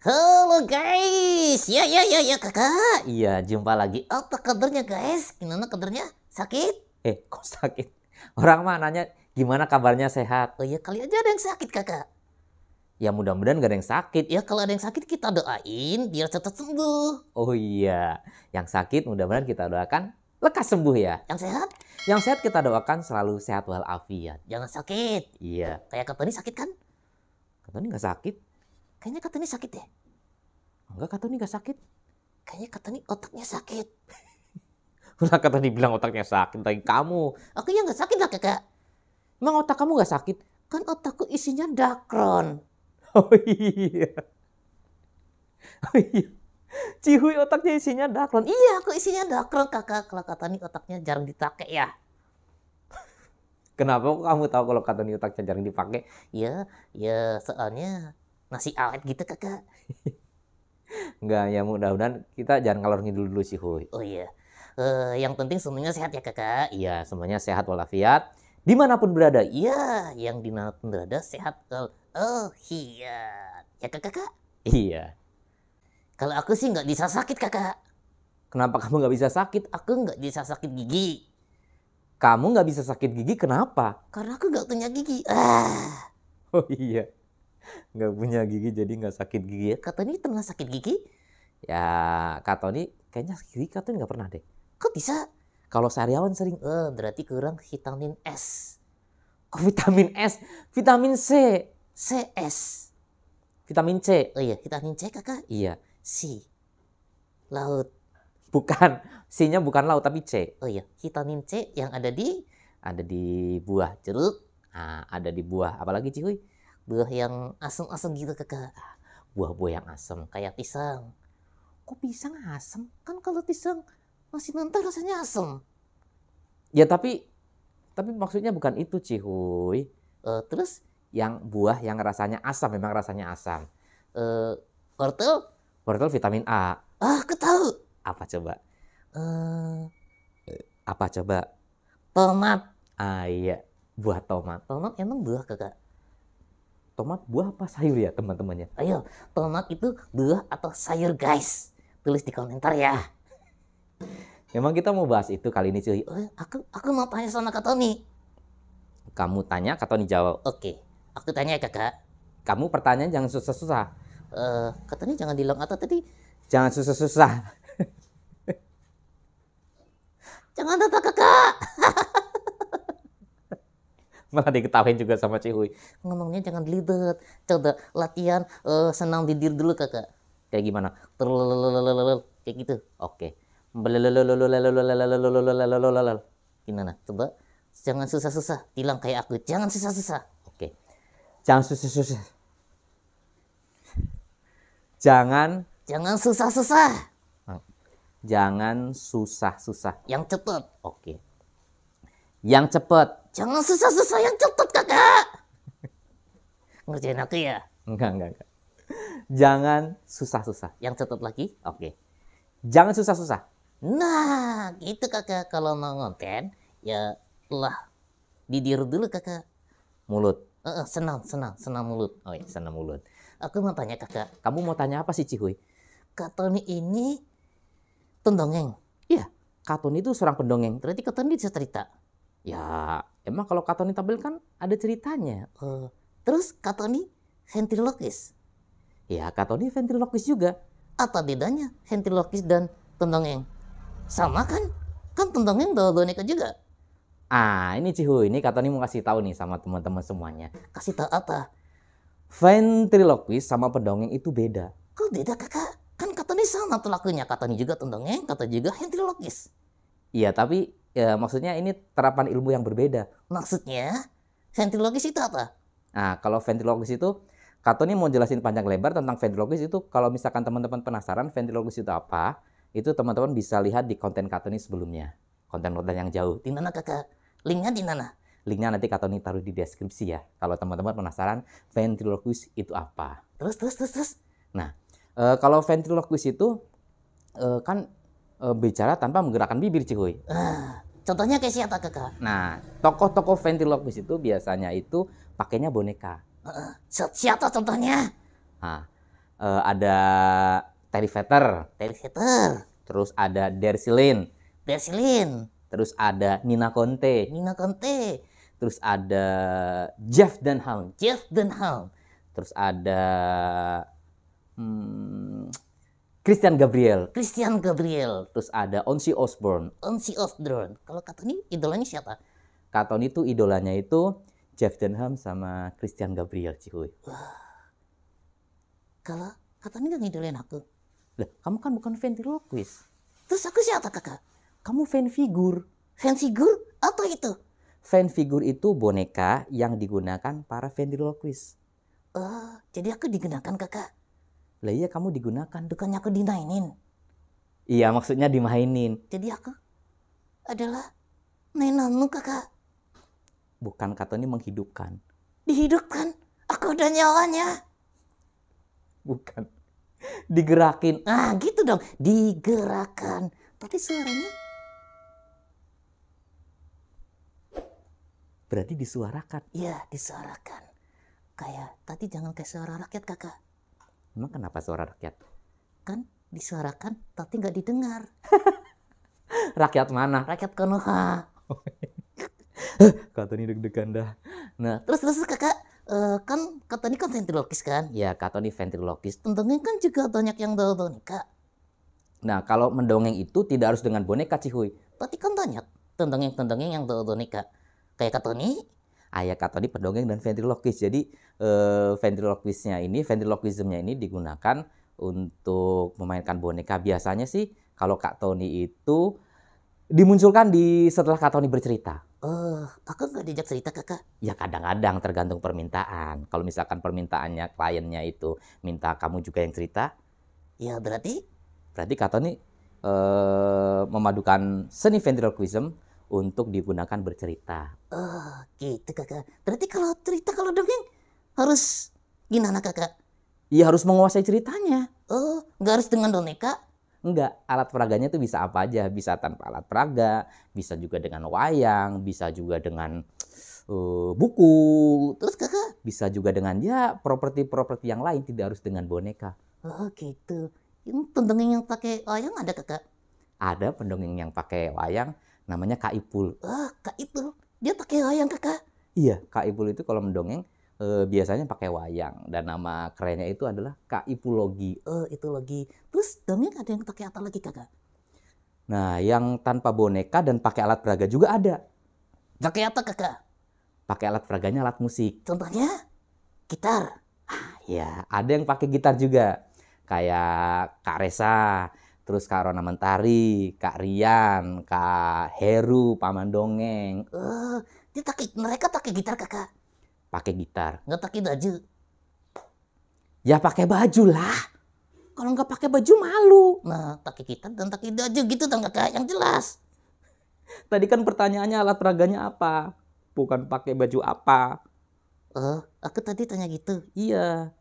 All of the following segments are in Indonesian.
Halo guys, ya ya ya ya kakak. Iya jumpa lagi. Apa kabarnya guys? Gimana kabarnya? Sakit? Eh kok sakit? Orang mah nanya gimana kabarnya sehat? Oh ya kali aja ada yang sakit kakak. Ya mudah-mudahan gak ada yang sakit. Ya kalau ada yang sakit kita doain biar cepat sembuh. Oh iya, yang sakit mudah-mudahan kita doakan lekas sembuh ya. Yang sehat? Yang sehat kita doakan selalu sehat walafiat. Jangan sakit. Iya. Kayak ini sakit kan? ini gak sakit kayaknya kata ini sakit deh. Enggak kata ini gak sakit. Kayaknya kata ini otaknya sakit. Udah kata ini bilang otaknya sakit lagi kamu. Aku yang enggak sakit lah kakak. Emang otak kamu enggak sakit? Kan otakku isinya dakron. Oh iya. Oh iya. Cihui otaknya isinya dakron. Iya aku isinya dakron kakak. Kalau kata ini otaknya jarang dipakai ya. Kenapa kamu tahu kalau kata ini otaknya jarang dipakai? Iya, ya soalnya nasi awet gitu kakak Enggak, ya mudah-mudahan kita jangan ngalor ngidul dulu sih Huy. Oh iya. Uh, yang penting semuanya sehat ya kakak. Iya, semuanya sehat walafiat. Dimanapun berada. Iya, yang dimanapun berada sehat. Oh iya. Ya kakak? kak? Iya. Kalau aku sih nggak bisa sakit kakak. Kenapa kamu nggak bisa sakit? Aku nggak bisa sakit gigi. Kamu nggak bisa sakit gigi kenapa? Karena aku nggak punya gigi. Ah. Oh iya nggak punya gigi jadi nggak sakit gigi ya ini pernah sakit gigi ya kata ini kayaknya sakit gigi katanya nggak pernah deh kok bisa kalau sariawan sering eh berarti kurang vitamin S kok vitamin S vitamin C CS vitamin C oh iya vitamin C kakak iya C laut bukan C-nya bukan laut tapi C oh iya vitamin C yang ada di ada di buah jeruk nah, ada di buah apalagi cihuy buah yang asem-asem gitu kakak buah-buah yang asem kayak pisang kok pisang asem kan kalau pisang masih mentah rasanya asem ya tapi tapi maksudnya bukan itu cihuy uh, terus yang buah yang rasanya asam memang rasanya asam uh, wortel vitamin A ah ketahu apa coba uh, apa coba tomat ah iya buah tomat tomat emang buah kakak tomat buah apa sayur ya teman-temannya? Ayo, tomat itu buah atau sayur guys? Tulis di komentar ya. Memang kita mau bahas itu kali ini cuy. Oh, aku aku mau tanya sama Kak Tony. Kamu tanya, Kak Tony jawab. Oke, aku tanya ya, kakak. Kamu pertanyaan jangan susah-susah. Uh, Kak Tony jangan di atau tadi. Jangan susah-susah. jangan tetap kakak malah diketahui juga sama Cihuy ngomongnya jangan lidet coba latihan uh, senang didir dulu kakak kayak gimana kayak gitu oke gimana coba jangan susah-susah Bilang kayak aku jangan susah-susah oke jangan susah-susah jangan jangan susah-susah jangan susah-susah yang cepat oke yang cepet. Jangan susah-susah yang cepet kakak. Ngerjain aku ya? Enggak, enggak, enggak. Jangan susah-susah. Yang cepet lagi? Oke. Jangan susah-susah. Nah, gitu kakak. Kalau mau ngonten, ya lah. Didiru dulu kakak. Mulut. Uh, uh, senang senang, senang mulut. Oh iya, senang mulut. Aku mau tanya kakak. Kamu mau tanya apa sih Cihuy? Kak ini tendongeng. Iya, Kak itu seorang pendongeng. Berarti Kak Tony bisa cerita ya emang kalau katoni tampil kan ada ceritanya uh, terus katoni ventriloquist ya katoni ventriloquist juga apa bedanya ventriloquist dan tendongeng sama kan kan tendongeng bawa boneka juga ah ini cihu ini katoni mau kasih tahu nih sama teman-teman semuanya kasih tahu apa ventriloquist sama pendongeng itu beda kok beda kakak kan katoni sama tuh lakunya katoni juga tendongeng kata juga ventriloquist iya tapi ya maksudnya ini terapan ilmu yang berbeda. Maksudnya ventriloquist itu apa? Nah, kalau ventriloquist itu Kato ini mau jelasin panjang lebar tentang ventriloquist itu kalau misalkan teman-teman penasaran ventriloquist itu apa, itu teman-teman bisa lihat di konten Kato ini sebelumnya. Konten-konten yang jauh. Di mana kakak? Linknya di mana? Linknya nanti Kato ini taruh di deskripsi ya. Kalau teman-teman penasaran ventriloquist itu apa. Terus, terus, terus, terus. Nah, e, kalau ventriloquist itu e, kan uh, bicara tanpa menggerakkan bibir cuy. Uh, contohnya kayak siapa kakak? Nah, tokoh-tokoh ventriloquist itu biasanya itu pakainya boneka. Uh, siapa contohnya? Nah, uh, ada Terry Vetter. Terry Vetter. Terus ada Dersilin. Dersilin. Terus ada Nina Conte. Nina Conte. Terus ada Jeff Dunham. Jeff Dunham. Terus ada hmm, Christian Gabriel, Christian Gabriel, terus ada Onsi Osborne, Onsi Osborne. Kalau Katoni idolanya siapa? Katoni itu idolanya itu Jeff Denham sama Christian Gabriel Wah. Kalau Katoni gak ngidolain aku. Lah, kamu kan bukan ventriloquist. Terus aku siapa kakak? Kamu fan figur. Fan figur? Apa itu? Fan figur itu boneka yang digunakan para ventriloquist. Oh, jadi aku digunakan kakak. Lah iya kamu digunakan, dekannya ke dinainin. Iya maksudnya dimainin. Jadi aku adalah mainanmu kakak. Bukan kata ini menghidupkan. Dihidupkan? Aku udah nyawanya. Bukan. Digerakin. Ah gitu dong. Digerakan. Tapi suaranya. Berarti disuarakan. Iya disuarakan. Kayak tadi jangan kayak suara rakyat kakak. Emang kenapa suara rakyat? Kan disuarakan tapi nggak didengar. rakyat mana? Rakyat Konoha. Oh, iya. Kata ini deg-degan dah. Nah, terus terus kakak uh, kan kata ini kan ventriloquist kan? Ya, kata ini ventriloquist. Tentunya kan juga banyak yang tahu tahu Nah, kalau mendongeng itu tidak harus dengan boneka cihuy. Tapi kan banyak tentang yang tentang yang tahu tahu Kayak kata ini Ayah Katoni pedongeng dan ventriloquist. Jadi eh, ventriloquistnya ini, ventriloquismnya ini digunakan untuk memainkan boneka. Biasanya sih kalau Kak Tony itu dimunculkan di setelah Kak Tony bercerita. Eh, uh, kakak nggak diajak cerita kakak? Ya kadang-kadang tergantung permintaan. Kalau misalkan permintaannya kliennya itu minta kamu juga yang cerita, ya berarti? Berarti Kak Tony uh, memadukan seni ventriloquism untuk digunakan bercerita. Oh, gitu kakak. Berarti kalau cerita kalau dongeng harus gimana kakak? Iya harus menguasai ceritanya. Oh, nggak harus dengan boneka? Enggak, alat peraganya tuh bisa apa aja. Bisa tanpa alat peraga, bisa juga dengan wayang, bisa juga dengan uh, buku. Terus kakak? Bisa juga dengan ya properti-properti yang lain, tidak harus dengan boneka. Oh gitu. Yang pendongeng yang pakai wayang ada kakak? Ada pendongeng yang pakai wayang namanya kak Kaipul. Ah, Kaipul, dia pakai wayang kakak. Iya, kak ipul itu kalau mendongeng eh, biasanya pakai wayang dan nama kerennya itu adalah kak Ipulogi. Eh, itu logi. Terus dongeng ada yang pakai apa lagi kakak? Nah, yang tanpa boneka dan pakai alat peraga juga ada. Pakai apa kakak? Pakai alat peraganya alat musik. Contohnya gitar. Ah, ya, ada yang pakai gitar juga. Kayak Kak Resa, terus Kak Rona Mentari, Kak Rian, Kak Heru, Paman Dongeng. Eh, uh, dia taki, mereka pakai gitar kakak. Pakai gitar. Nggak pakai baju. Ya pakai baju lah. Kalau nggak pakai baju malu. Nah, pakai kita dan pakai baju gitu dong kakak, yang jelas. Tadi kan pertanyaannya alat peraganya apa? Bukan pakai baju apa. Eh, uh, aku tadi tanya gitu. Iya.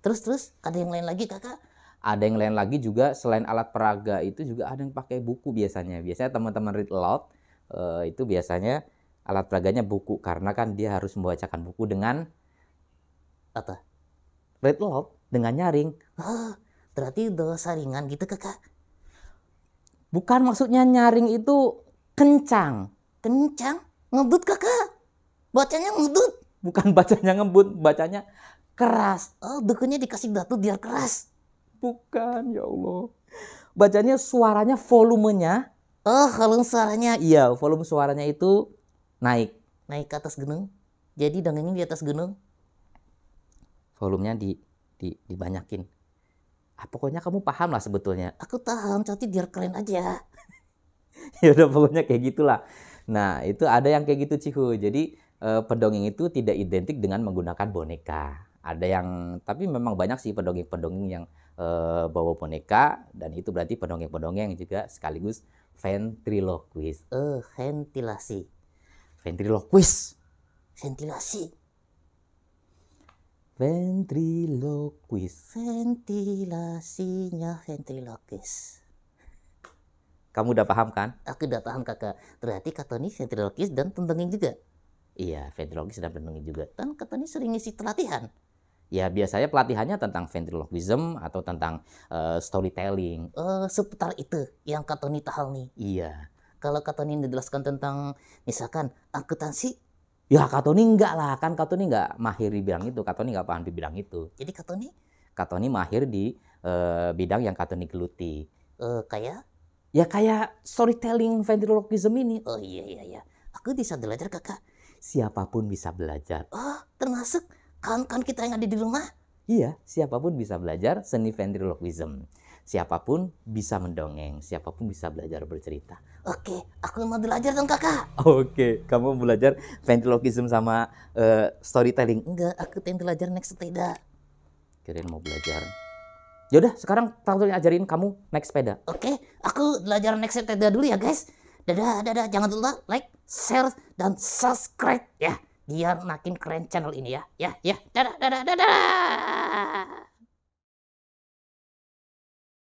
Terus terus ada yang lain lagi kakak? ada yang lain lagi juga selain alat peraga itu juga ada yang pakai buku biasanya biasanya teman-teman read aloud eh, itu biasanya alat peraganya buku karena kan dia harus membacakan buku dengan apa read aloud dengan nyaring oh, berarti udah saringan gitu kakak bukan maksudnya nyaring itu kencang kencang ngebut kakak bacanya ngebut bukan bacanya ngebut bacanya keras oh dukunya dikasih batu biar keras bukan ya Allah bacanya suaranya volumenya oh, volume suaranya iya volume suaranya itu naik naik ke atas gunung. jadi dongengnya di atas gunung. volumenya di, di dibanyakin ah, pokoknya kamu paham lah sebetulnya aku tahu tapi biar keren aja ya udah pokoknya kayak gitulah nah itu ada yang kayak gitu cihu jadi eh, pendongeng itu tidak identik dengan menggunakan boneka ada yang tapi memang banyak sih pendongeng-pendongeng yang Eh, bawa boneka dan itu berarti pendongeng-pendongeng juga sekaligus ventriloquist. Eh, ventilasi. Ventriloquist. Ventilasi. Ventriloquist. Ventilasinya ventriloquist. Kamu udah paham kan? Aku udah paham kakak. Berarti kata ini ventriloquist dan pendongeng juga. Iya, ventriloquist dan pendongeng juga. Dan kata ini sering ngisi pelatihan ya biasanya pelatihannya tentang ventriloquism atau tentang uh, storytelling uh, seputar itu yang Katoni tahu nih iya kalau Katoni Tony dijelaskan tentang misalkan akuntansi ya Katoni enggak lah kan Katoni enggak mahir di bidang itu Katoni enggak paham di bidang itu jadi Katoni Katoni mahir di uh, bidang yang Katoni geluti uh, kayak ya kayak storytelling ventriloquism ini oh iya iya iya aku bisa belajar kakak siapapun bisa belajar oh termasuk kan kan kita yang ada di rumah? Iya, siapapun bisa belajar seni ventriloquism. Siapapun bisa mendongeng, siapapun bisa belajar bercerita. Oke, aku mau belajar dong kakak. Oke, kamu belajar ventriloquism sama uh, storytelling? Enggak, aku pengen belajar naik sepeda. Kirain mau belajar. Yaudah, sekarang tante ajarin kamu naik sepeda. Oke, aku belajar naik sepeda dulu ya guys. Dadah, dadah. Jangan lupa like, share, dan subscribe ya biar makin keren channel ini ya. Ya, ya. Dadah, dadah, dadah.